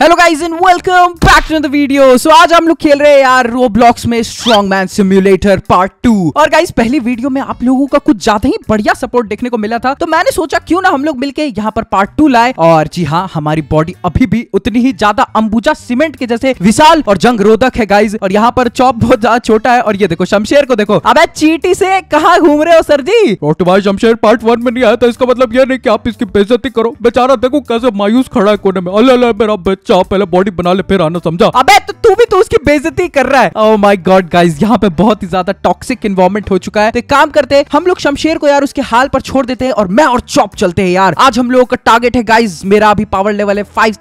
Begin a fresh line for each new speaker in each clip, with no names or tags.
hello guys and welcome back to the video so आज हम लोग खेल रहे हैं यार रोब्लॉक्स में strong man simulator part two और गाइस पहली वीडियो में आप लोगों का कुछ ज्यादा ही बढ़िया सपोर्ट देखने को मिला था तो मैंने सोचा क्यों ना हम लोग मिलके यहाँ पर पार्ट टू लाए और जी हाँ हमारी बॉडी अभी भी उतनी ही ज्यादा अंबुजा सीमेंट के जैसे विशाल और जंग रोधक है गाइज और यहाँ पर चौप बहुत ज्यादा छोटा है और ये देखो शमशेर को देखो अब चीटी से कहा घूम रहे हो सर जी और तुम्हारे शमशेर पार्ट वन में नहीं आया था इसका मतलब ये नहीं की आप इसकी बेजती करो बेचारा देखो कैसे मायूस खड़ा है कोने में अल्लाह मेरा जाओ पहले बॉडी बना ले फिर आना समझा अबे तो तू भी तो उसकी बेजती कर रहा है ओ माय गॉड गाइस यहाँ पे बहुत ही ज्यादा टॉक्सिक इन्वॉर्मेंट हो चुका है तो काम करते हम लोग शमशेर को यार उसके हाल पर छोड़ देते हैं और मैं और चौप चलते हैं यार आज हम लोगों का टारगेट है गाइज मेरा अभी पावर लेवल है फाइव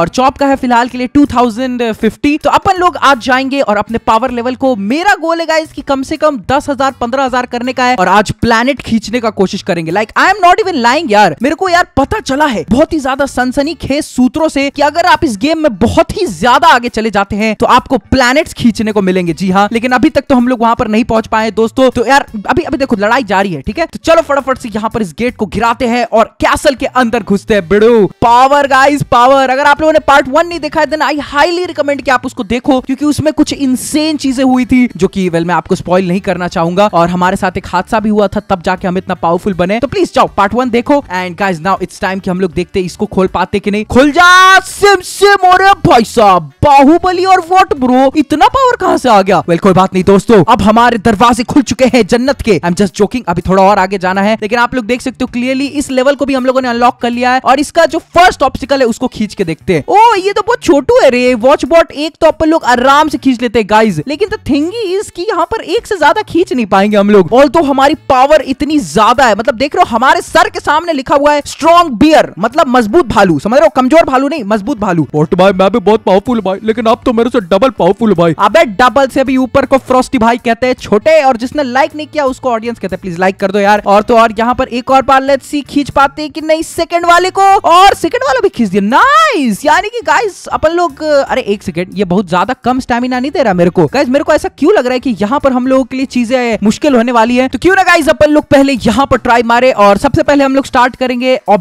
और चौप का है फिलहाल के लिए टू तो अपन लोग आज जाएंगे और अपने पावर लेवल को मेरा गोल है गाइज की कम से कम दस हजार पंद्रह हजार करने का है और आज प्लानिट खींचने का कोशिश करेंगे like I am not even lying यार मेरे को यार पता चला है बहुत ही ज्यादा सनसनी खेस सूत्रों से कि अगर आप इस गेम में बहुत ही ज्यादा आगे चले जाते हैं तो आपको प्लैनेट्स खींचने को मिलेंगे जी हाँ लेकिन अभी तक तो हम लोग वहां पर नहीं पहुंच पाए दोस्तों तो यार अभी अभी देखो लड़ाई जारी है ठीक है तो चलो फटाफट से यहाँ पर इस गेट को गिराते हैं और कैसल के अंदर घुसते हैं बिड़ू पावर गाइज पावर अगर आप लोगों ने पार्ट वन नहीं देखा है देन आई हाईली रिकमेंड की आप उसको देखो क्योंकि उसमें कुछ इंसेन चीजें हुई थी जो की वेल मैं आपको स्पॉइल नहीं करना चाहूंगा और हमारे साथ एक हादसा भी हुआ था तब जाके हम इतना पावरफुल बने तो प्लीज जाओ पार्ट वन देखो and guys now it's time कि हम लोग देखते इसको खोल पाते कि नहीं खुल जा सिम सिम और बाहुबली और वॉट ब्रो इतना पावर कहाँ से आ गया वेल कोई बात नहीं दोस्तों अब हमारे दरवाजे खुल चुके हैं जन्नत के आई एम जस्ट जोकिंग अभी थोड़ा और आगे जाना है लेकिन आप लोग देख सकते हो क्लियरली इस लेवल को भी हम लोगों ने अनलॉक कर लिया है और इसका जो फर्स्ट ऑप्शिकल है उसको खींच के देखते हैं ओ oh, ये तो बहुत छोटू है रे वॉच बॉट एक तो अपन लोग आराम से खींच लेते हैं गाइज लेकिन द थिंग इज की यहाँ पर एक से ज्यादा खींच नहीं पाएंगे हम लोग और तो हमारी पावर इतनी ज्यादा है मतलब देख रहे हो हमारे सर के सामने लिखा हुआ है स्ट्रॉन्ग बियर मतलब मजबूत भालू समझ रहे हो कमजोर भालू नहीं मजबूत भालू बट भाई मैं भी बहुत पावरफुल भाई लेकिन आप तो मेरे से डबल पावरफुल भाई अबे डबल से भी ऊपर को फ्रोस्टी भाई कहते हैं छोटे और जिसने लाइक नहीं किया उसको ऑडियंस कहते हैं प्लीज लाइक कर दो यार और तो और यहाँ पर एक और बार लेट सी खींच पाते हैं कि नहीं सेकंड वाले को और सेकंड वाले भी खींच दिया नाइस यानी कि गाइस अपन लोग अरे एक सेकंड ये बहुत ज्यादा कम स्टेमिना नहीं दे रहा मेरे को गाइस मेरे को ऐसा क्यों लग रहा है कि यहाँ पर हम लोगों के लिए चीजें मुश्किल होने वाली है तो क्यों ना गाइस अपन लोग पहले यहाँ पर ट्राई मारे और सबसे पहले हम लोग स्टार्ट करेंगे और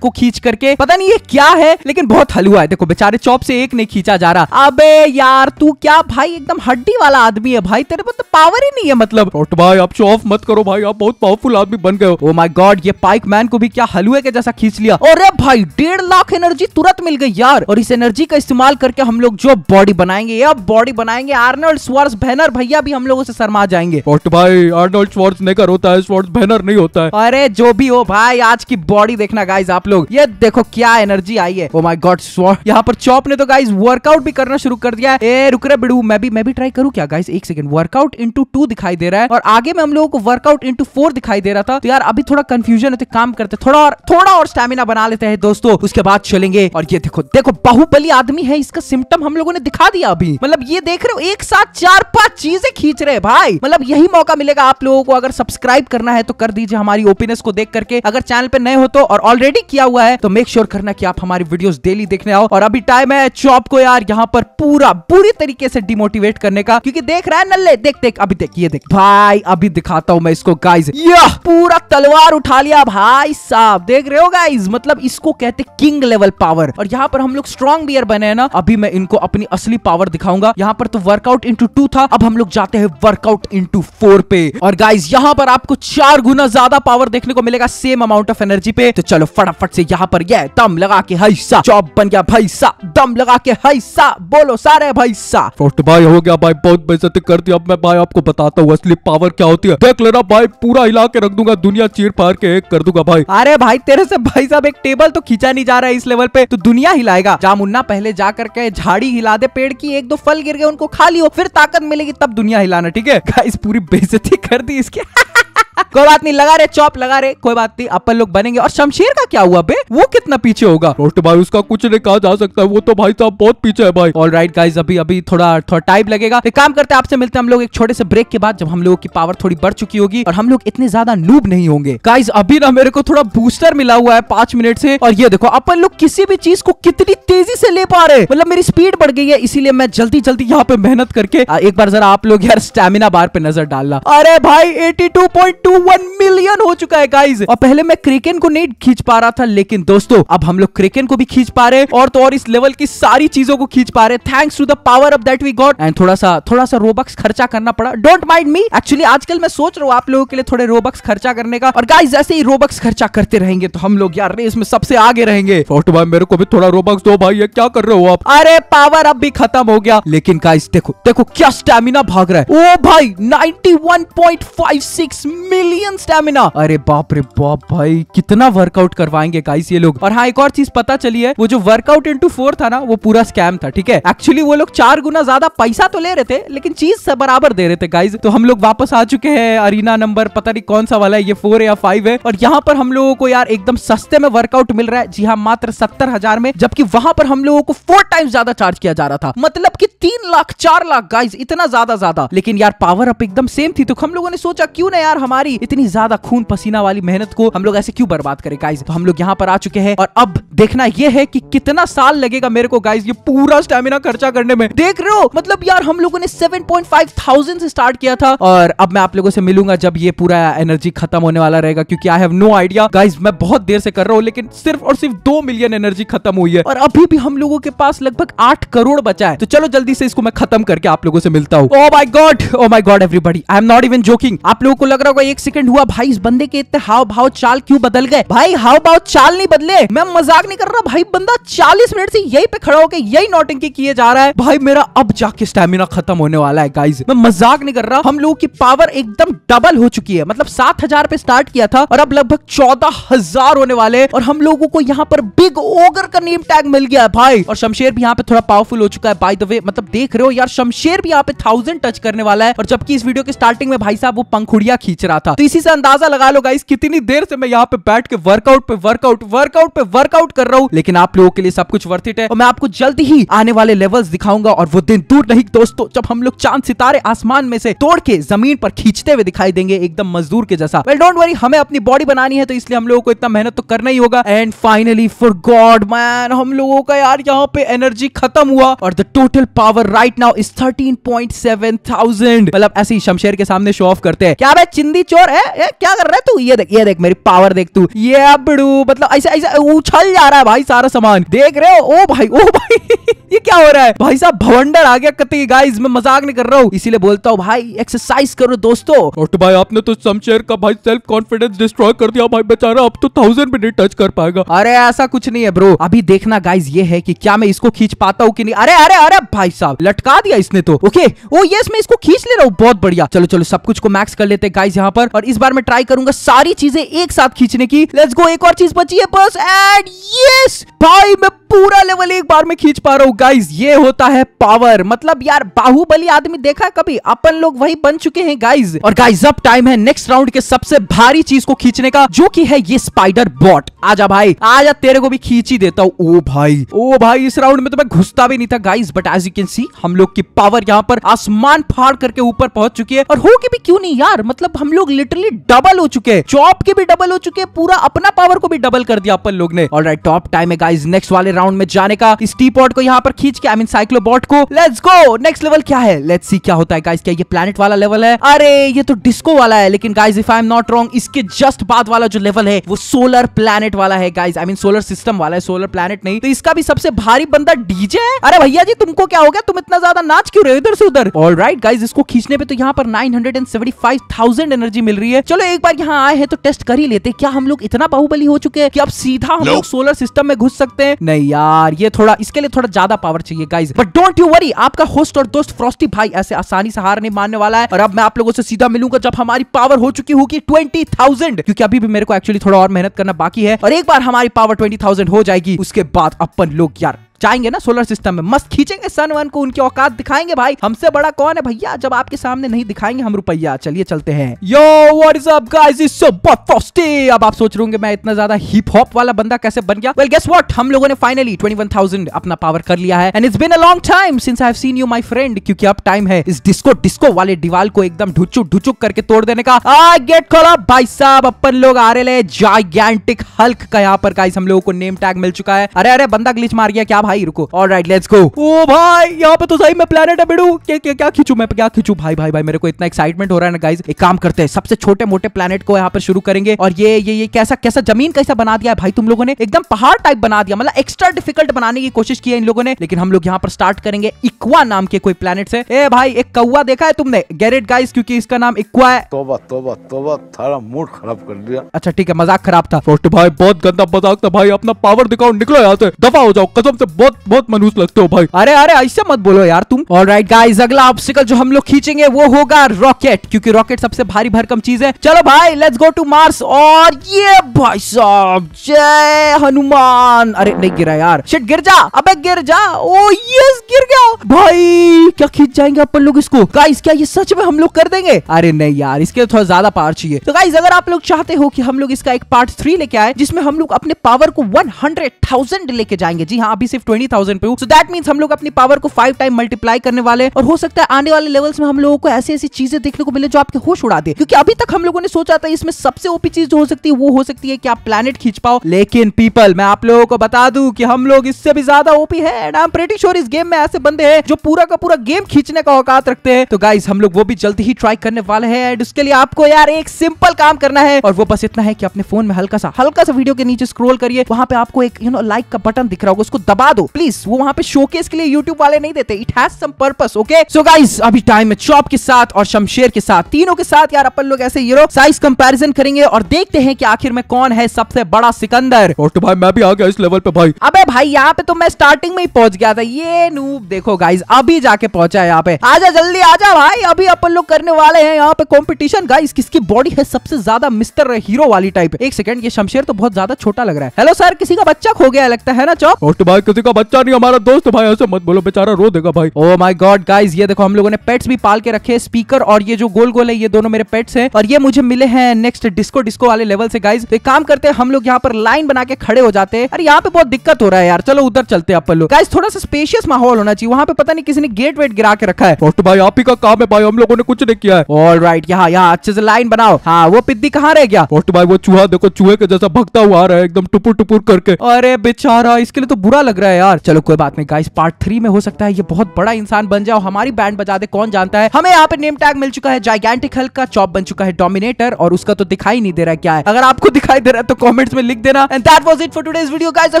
को खींच करके पता नहीं ये क्या है लेकिन लेकिन बहुत हलुआ है देखो बेचारे चौप से एक नहीं खींचा जा रहा अब यार तू क्या भाई एकदम हड्डी वाला आदमी है भाई तेरे मतलब तो पावर ही नहीं है मतलब भाई आप चौफ मत करो भाई आप बहुत पावरफुल आदमी बन गए हो माई oh गॉड ये पाइक मैन को भी क्या हलुए के जैसा खींच लिया और भाई डेढ़ लाख एनर्जी तुरंत मिल गई यार और इस एनर्जी का इस्तेमाल करके हम लोग जो बॉडी बनाएंगे अब बॉडी बनाएंगे आर्नोल्ड स्वर्स बैनर भैया भी हम लोगों से शर्मा जाएंगे भाई आर्नोल्ड स्वर्स नेकर होता है स्वर्स बैनर नहीं होता है अरे जो भी हो भाई आज की बॉडी देखना गाइज आप लोग ये देखो क्या एनर्जी आई है ओ oh माय गॉड स्वॉट यहाँ पर चॉप ने तो गाइज वर्कआउट भी करना शुरू कर दिया है ए रुक रहा बिड़ू मैं भी मैं भी ट्राई करूँ क्या गाइज एक सेकंड वर्कआउट इंटू टू दिखाई दे रहा है और आगे में हम लोगों को वर्कआउट इंटू फोर दिखाई दे रहा था तो यार अभी थोड़ा कंफ्यूजन है तो काम करते थोड़ा और थोड़ा और स्टेमिना बना लेते हैं दोस्तों उसके बाद चलेंगे और ये देखो देखो बाहुबली आदमी है इसका सिम्टम हम लोगों ने दिखा दिया अभी मतलब ये देख रहे हो एक साथ चार पांच चीजें खींच रहे हैं भाई मतलब यही मौका मिलेगा आप लोगों को अगर सब्सक्राइब करना है तो कर दीजिए हमारी ओपिनियंस को देख करके अगर चैनल पे नए हो तो और ऑलरेडी किया हुआ है तो मेक श्योर sure करना कि आप हमारी वीडियोस डेली देखने आओ और अभी टाइम है चॉप को यार यहाँ पर पूरा पूरी तरीके से डिमोटिवेट करने का क्योंकि देख रहा है नल्ले देख देख अभी देख ये देख भाई अभी दिखाता हूँ मैं इसको गाइज यह पूरा तलवार उठा लिया भाई साहब देख रहे हो गाइज मतलब इसको कहते किंग लेवल पावर और यहाँ पर हम लोग स्ट्रॉन्ग बियर बने हैं ना अभी मैं इनको अपनी असली पावर दिखाऊंगा यहाँ पर तो वर्कआउट इंटू टू था अब हम लोग जाते हैं वर्कआउट इंटू फोर पे और गाइज यहाँ पर आपको चार गुना ज्यादा पावर देखने को मिलेगा सेम अमाउंट ऑफ एनर्जी पे तो चलो फटाफट से यहाँ पर यह दम लगा के हाई पैसा जॉब बन गया भाई सा दम लगा के हाई सा बोलो सारे भाई सा फर्स्ट भाई हो गया भाई बहुत बेजती कर दी अब मैं भाई आपको बताता हूँ असली पावर क्या होती है देख लेना भाई पूरा हिला के रख दूंगा दुनिया चीर फाड़ के एक कर दूंगा भाई अरे भाई तेरे से भाई साहब एक टेबल तो खींचा नहीं जा रहा है इस लेवल पे तो दुनिया हिलाएगा जा मुन्ना पहले जा करके झाड़ी हिला दे पेड़ की एक दो फल गिर गए उनको खा लियो फिर ताकत मिलेगी तब दुनिया हिलाना ठीक है इस पूरी बेजती कर दी इसके कोई बात नहीं लगा रहे चौप लगा रहे कोई बात नहीं अपन लोग बनेंगे और शमशेर का क्या हुआ बे वो कितना पीछे होगा रोस्ट भाई उसका कुछ नहीं कहा जा सकता वो तो भाई साहब बहुत पीछे है भाई ऑल राइट गाइज अभी अभी थोड़ा थोड़ा टाइम लगेगा एक काम करते हैं आपसे मिलते हैं हम लोग एक छोटे से ब्रेक के बाद जब हम लोगों की पावर थोड़ी बढ़ चुकी होगी और हम लोग इतने ज्यादा नूब नहीं होंगे गाइज अभी ना मेरे को थोड़ा बूस्टर मिला हुआ है पांच मिनट से और ये देखो अपन लोग किसी भी चीज को कितनी तेजी से ले पा रहे मतलब मेरी स्पीड बढ़ गई है इसीलिए मैं जल्दी जल्दी यहाँ पे मेहनत करके एक बार जरा आप लोग यार स्टेमिना बार पे नजर डालना अरे भाई eighty two point two one million हो चुका है गाइज और पहले मैं क्रिकेन को नहीं खींच पा रहा था लेकिन दोस्तों अब हम लोग क्रिकेन को भी खींच पा रहे और तो और इस लेवल की सारी चीजों को खींच पा रहे thanks to the power of that we got and थोड़ा सा थोड़ा सा रोबक्स खर्चा करना पड़ा डोंट माइंड मी एक्चुअली आजकल मैं सोच रहा हूँ आप लोगों के लिए थोड़े रोबक्स खर्चा करने का और गाइज ऐसे ही रोबक्स खर्चा करते रहेंगे तो हम लोग यार रेस में सबसे आगे रहेंगे भाई मेरे को भी थोड़ा रोबक्स दो भाई है, क्या कर रहे हो आप अरे पावर अब भी खत्म हो गया लेकिन गाइज देखो देखो क्या स्टेमिना भाग रहा है ओ भाई ninety one point five six million stamina अरे बाप रे बाप भाई कितना वर्कआउट करवाएंगे गाइस ये लोग और हाँ एक और चीज पता चली है वो जो वर्कआउट इंटू फोर था ना वो पूरा स्कैम था ठीक है एक्चुअली वो लोग चार गुना ज्यादा पैसा तो ले रहे थे लेकिन चीज बराबर दे रहे थे गाइज तो हम लोग वापस आ चुके हैं अरीना नंबर पता नहीं कौन सा वाला है ये फोर या फाइव है और यहाँ पर हम लोगों को यार एकदम सस्ते में वर्कआउट मिल रहा है जी हाँ मात्र सत्तर हजार में जबकि वहां पर हम लोगों को फोर टाइम ज्यादा चार्ज किया जा रहा था मतलब कि तीन लाख चार लाख गाइज इतना ज्यादा ज्यादा लेकिन यार पावर अप एकदम सेम थी तो हम लोगों ने सोचा क्यों ना यार हमारे हमारी इतनी ज्यादा खून पसीना वाली मेहनत को हम लोग ऐसे क्यों बर्बाद करें गाइज तो हम लोग यहाँ पर आ चुके हैं और अब देखना यह है कि कितना साल लगेगा मेरे को गाइज ये पूरा स्टेमिना खर्चा करने में देख रहे हो मतलब यार हम लोगों ने सेवन पॉइंट से स्टार्ट किया था और अब मैं आप लोगों से मिलूंगा जब ये पूरा एनर्जी खत्म होने वाला रहेगा क्योंकि I have no idea guys मैं बहुत देर से कर रहा हूँ लेकिन सिर्फ और सिर्फ दो मिलियन एनर्जी खत्म हुई है और अभी भी हम लोगों के पास लगभग आठ करोड़ बचा है तो चलो जल्दी से इसको मैं खत्म करके आप लोगों से मिलता हूँ my god oh my god everybody I am not even joking आप लोगों को लग रहा होगा एक सेकंड हुआ भाई इस बंदे के इतने हाव भाव चाल क्यों बदल गए भाई हाव भाव चाल नहीं बदले मैं मजाक नहीं कर रहा भाई बंदा चालीस मिनट से यही पे खड़ा होकर यही नौटंकी किए जा रहा है भाई मेरा अब जाके स्टेमिना खत्म होने वाला है गाइज मैं मजाक नहीं कर रहा हम लोगों की पावर एकदम डबल हो चुकी है मतलब सात पे स्टार्ट किया था और अब लगभग चौदह होने वाले और हम लोगों को यहाँ पर बिग ओगर का नेम टैग मिल गया है भाई और शमशेर भी यहाँ पे थोड़ा पावरफुल हो चुका है बाय द वे मतलब देख रहे हो यार शमशेर भी यहाँ पे थाउजेंड टच करने वाला है और जबकि इस वीडियो के स्टार्टिंग में भाई साहब वो पंखुड़िया खींच रहा रहा था तो इसी से अंदाजा लगा लो गाइस कितनी देर से मैं यहाँ पे बैठ के वर्कआउट पे वर्कआउट वर्कआउट पे वर्कआउट कर रहा हूँ लेकिन आप लोगों के लिए सब कुछ वर्थ इट है और मैं आपको जल्दी ही आने वाले लेवल दिखाऊंगा और वो दिन दूर नहीं दोस्तों जब हम लोग चांद सितारे आसमान में से तोड़ के जमीन पर खींचते हुए दिखाई देंगे एकदम मजदूर के जैसा वेल डोंट वरी हमें अपनी बॉडी बनानी है तो इसलिए हम लोगों को इतना मेहनत तो करना ही होगा and finally for god man हम लोगों का यार यहाँ पे एनर्जी खत्म हुआ और the total power right now is thirteen point seven thousand मतलब ऐसे ही शमशेर के सामने शो ऑफ करते हैं क्या भाई चिंदी चोर है ए, क्या कर रहा है तू ये देख ये देख मेरी पावर देख तू ये अबड़ू मतलब ऐसे ऐसे उछल जा रहा है भाई सारा सामान देख रहे हो ओ भाई ओ भाई ये क्या हो रहा है भाई साहब भवंडर आ गया कति गाइस मैं मजाक नहीं कर रहा हूँ इसीलिए बोलता हूँ भाई एक्सरसाइज करो दोस्तों और तो भाई आपने तो समशेर का भाई सेल्फ कॉन्फिडेंस डिस्ट्रॉय कर दिया भाई बेचारा अब तो थाउजेंड भी नहीं टच कर पाएगा अरे ऐसा कुछ नहीं है ब्रो अभी देखना गाइज ये है की क्या मैं इसको खींच पाता हूँ की नहीं अरे अरे अरे भाई साहब लटका दिया इसने तो ओके ओ यस मैं इसको खींच ले रहा हूँ बहुत बढ़िया चलो चलो सब कुछ को मैक्स कर लेते गाइज यहाँ पर पर और इस बार मैं ट्राई करूंगा सारी चीजें एक साथ खींचने की लेट्स गो एक और चीज बची है बस एंड यस भाई मैं पूरा लेवल एक बार में खींच पा रहा हूँ गाइज ये होता है पावर मतलब यार बाहुबली आदमी देखा कभी अपन लोग वही बन चुके हैं गाइज और गाइज अब टाइम है नेक्स्ट राउंड के सबसे भारी चीज को खींचने का जो की है ये स्पाइडर बॉट आजा भाई आजा तेरे को भी खींच ही देता हूँ ओ भाई ओ भाई इस राउंड में तो मैं घुसता भी नहीं था guys but as you can see हम लोग की पावर यहाँ पर आसमान फाड़ करके ऊपर पहुंच चुकी है और होगी भी क्यों नहीं यार मतलब हम लोग लिटरली डबल हो चुके हैं चॉप के भी डबल हो चुके हैं पूरा अपना पावर को भी डबल कर दिया अपन लोग ने और टॉप टाइम है गाइज नेक्स्ट वाले राउंड में जाने का इस टी पॉट को यहाँ पर खींच के आई मीन साइक्लोबॉट को लेट्स गो नेक्स्ट लेवल क्या है लेट्स सी क्या होता है गाइस क्या ये प्लेनेट वाला लेवल है अरे ये तो डिस्को वाला है लेकिन guys if I am not wrong इसके जस्ट बाद वाला जो लेवल है वो सोलर प्लेनेट वाला है guys I mean solar system वाला है सोलर प्लेनेट नहीं तो इसका भी सबसे भारी बंदा डीजे है अरे भैया जी तुमको क्या हो गया तुम इतना ज्यादा नाच क्यों रहे हो इधर से उधर ऑल राइट गाइज इसको खींचने पे तो यहाँ पर nine hundred and seventy five thousand energy मिल रही है चलो एक बार यहाँ आए हैं तो टेस्ट कर ही लेते क्या हम लोग इतना बाहुबली हो चुके हैं कि अब सीधा हम लोग सोलर सिस्टम में घुस सकते हैं नहीं यार ये थोड़ा इसके लिए थोड़ा ज्यादा पावर चाहिए guys but don't you worry आपका होस्ट और दोस्त फ्रॉस्टी भाई ऐसे आसानी से हार नहीं मानने वाला है और अब मैं आप लोगों से सीधा मिलूंगा जब हमारी पावर हो चुकी होगी ट्वेंटी थाउजेंड क्योंकि अभी भी मेरे को एक्चुअली थोड़ा और मेहनत करना बाकी है और एक बार हमारी पावर ट्वेंटी थाउजेंड हो जाएगी उसके बाद अपन लोग यार जाएंगे ना सोलर सिस्टम में मस्त खींचेंगे सन वन को उनकी औकात दिखाएंगे भाई हमसे बड़ा कौन है भैया जब आपके सामने नहीं दिखाएंगे हम रुपया चलिए चलते हैं yo what is up guys it's so but Frosty अब आप सोच रहे मैं इतना ज्यादा हिप हॉप वाला बंदा कैसे बन गया वेल गेस व्हाट हम लोगों ने फाइनली 21000 अपना पावर कर लिया है and it's been a long time since I have seen you my friend क्योंकि अब टाइम है इस डिस्को डिस्को वाले दीवाल को एकदम ढुचुक ढुचुक करके तोड़ देने का आ गेट खोला भाई साहब अपन लोग आ रहे जाइगेंटिक हल्क का यहाँ पर गाइस हम लोगों को नेम टैग मिल चुका है अरे अरे बंदा ग्लिच मार गया क्या भाई रुको all right let's go oh भाई यहाँ पे तो सही मैं प्लेनेट है बिड़ू क्या क्या, क्या खींचू मैं क्या खींचू भाई भाई भाई मेरे को इतना एक्साइटमेंट हो रहा है ना गाइज एक काम करते हैं सबसे छोटे मोटे प्लेनेट को यहाँ पर शुरू करेंगे और ये ये ये कैसा कैसा जमीन कैसा बना दिया है भाई तुम लोगों ने एकदम पहाड़ टाइप बना दिया मतलब एक्स्ट्रा डिफिकल्ट बनाने की कोशिश की है इन लोगों ने लेकिन हम लोग यहाँ पर स्टार्ट करेंगे इक्वा नाम के कोई प्लेनेट से ए भाई एक कौवा देखा है तुमने गैरेट गाइस क्योंकि इसका नाम इक्वा है तोबा तोबा तोबा थारा मूड खराब कर दिया अच्छा ठीक है मजाक खराब था फोर्ट भाई बहुत गंदा मजाक था भाई अपना पावर दिखाओ निकलो यहाँ से दफा हो जाओ कसम से बहुत बहुत मनुष्य लगते हो भाई अरे अरे ऐसे मत बोलो यार तुम और राइट गाइज अगला ऑब्स्टिकल जो हम लोग खींचेंगे वो होगा रॉकेट क्योंकि रॉकेट सबसे भारी भरकम चीज है चलो भाई लेट्स गो टू मार्स और ये भाई साहब जय हनुमान अरे नहीं गिरा यार शिट गिर जा अब गिर जा ओ oh, यस गिर गया भाई क्या खींच जाएंगे अपन लोग इसको गाइस क्या ये सच में हम लोग कर देंगे अरे नहीं यार इसके थोड़ा ज्यादा पावर चाहिए तो गाइस अगर आप लोग चाहते हो कि हम लोग इसका एक पार्ट थ्री लेके आए जिसमें हम लोग अपने पावर को वन हंड्रेड थाउजेंड लेके जाएंगे जी हाँ अभी सिर्फ ट्वेंटी थाउजेंड पे हूँ सो दैट मीन हम लोग अपनी पावर को फाइव टाइम मल्टीप्लाई करने वाले और हो सकता है आने वाले लेवल्स में हम लोगों को ऐसी ऐसी चीजें देखने को मिले जो आपके होश उड़ा दे क्योंकि अभी तक हम लोगों ने सोचा था इसमें सबसे ओपी चीज जो हो सकती है वो हो सकती है कि आप प्लेनेट खींच पाओ लेकिन पीपल मैं आप लोगों को बता दू की हम लोग इससे भी ज्यादा ओपी है and I am pretty sure इस गेम में ऐसे बंदे हैं जो पूरा का पूरा गेम खींचने का औकात रखते हैं तो गाइज हम लोग वो भी जल्दी ही ट्राई करने वाले हैं एंड उसके लिए आपको यार एक सिंपल काम करना है और वो बस इतना है कि अपने फोन में हल्का सा हल्का सा वीडियो के नीचे स्क्रोल करिए वहां पे आपको एक यू नो लाइक का बटन दिख रहा होगा उसको दबा हटा दो प्लीज वो वहाँ पे शोकेस के लिए यूट्यूब वाले नहीं देते it has some purpose okay so guys अभी टाइम है चॉप के साथ और शमशेर के साथ तीनों के साथ यार अपन लोग ऐसे हीरो साइज कंपेरिजन करेंगे और देखते हैं कि आखिर में कौन है सबसे बड़ा सिकंदर और तो भाई मैं भी आ गया इस लेवल पे भाई अबे भाई यहाँ पे तो मैं स्टार्टिंग में ही पहुंच गया था ये नूब देखो गाइस अभी जाके पहुंचा है यहाँ पे आजा जल्दी आजा भाई अभी अपन लोग करने वाले हैं यहाँ पे कंपटीशन गाइस किसकी बॉडी है सबसे ज्यादा मिस्टर हीरो वाली टाइप एक सेकंड ये शमशेर तो बहुत ज्यादा छोटा लग रहा है हेलो सर किसी का बच्चा खो गया लगता है ना चौक और तो भाई किसी का बच्चा नहीं हमारा दोस्त भाई ऐसे मत बोलो बेचारा रो देगा भाई ओ माई गॉड गाइज ये देखो हम लोगों ने पेट्स भी पाल के रखे स्पीकर और ये जो गोल गोल है ये दोनों मेरे पेट्स है और ये मुझे मिले हैं नेक्स्ट डिस्को डिस्को वाले लेवल से गाइज तो काम करते हैं हम लोग यहाँ पर लाइन बना के खड़े हो जाते हैं अरे यहाँ पे बहुत दिक्कत हो रहा है यार चलो उधर चलते हैं अपन लोग गाइज थोड़ा सा स्पेशियस माहौल होना चाहिए वहाँ पे पता नहीं किसी ने गेट वेट गिरा के रखा है तो भाई आप ही का काम है भाई हम लोगों ने कुछ नहीं किया है ऑल राइट यहाँ यहाँ अच्छे से लाइन बनाओ हाँ वो पिद्दी कहाँ रह गया पोस्ट तो भाई वो चूहा देखो चूहे के जैसा भगता हुआ आ रहा है एकदम टुपुर टुपुर करके अरे बेचारा इसके लिए तो बुरा लग रहा है है यार चलो कोई बात नहीं गाइस पार्ट थ्री में हो सकता है ये बहुत बड़ा इंसान बन जाओ हमारी बैंड बजा दे कौन जानता है हमें यहाँ पे नेम टैग मिल चुका है जाइगेंटिक हल्क का चॉप बन चुका है डोमिनेटर और उसका तो दिखाई नहीं दे रहा क्या है अगर आपको दिखाई दे रहा है तो कॉमेंट्स में लिख देना and that was it for today's video guys I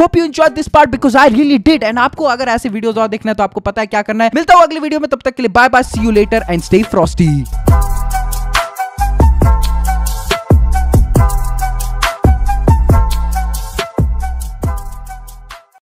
hope you enjoy this part because I really did and आपको अगर ऐसे वीडियो और देखना है तो आपको पता है क्या करना है मिलता हूँ अगले वीडियो में तब तक के लिए bye bye see you later and stay Frosty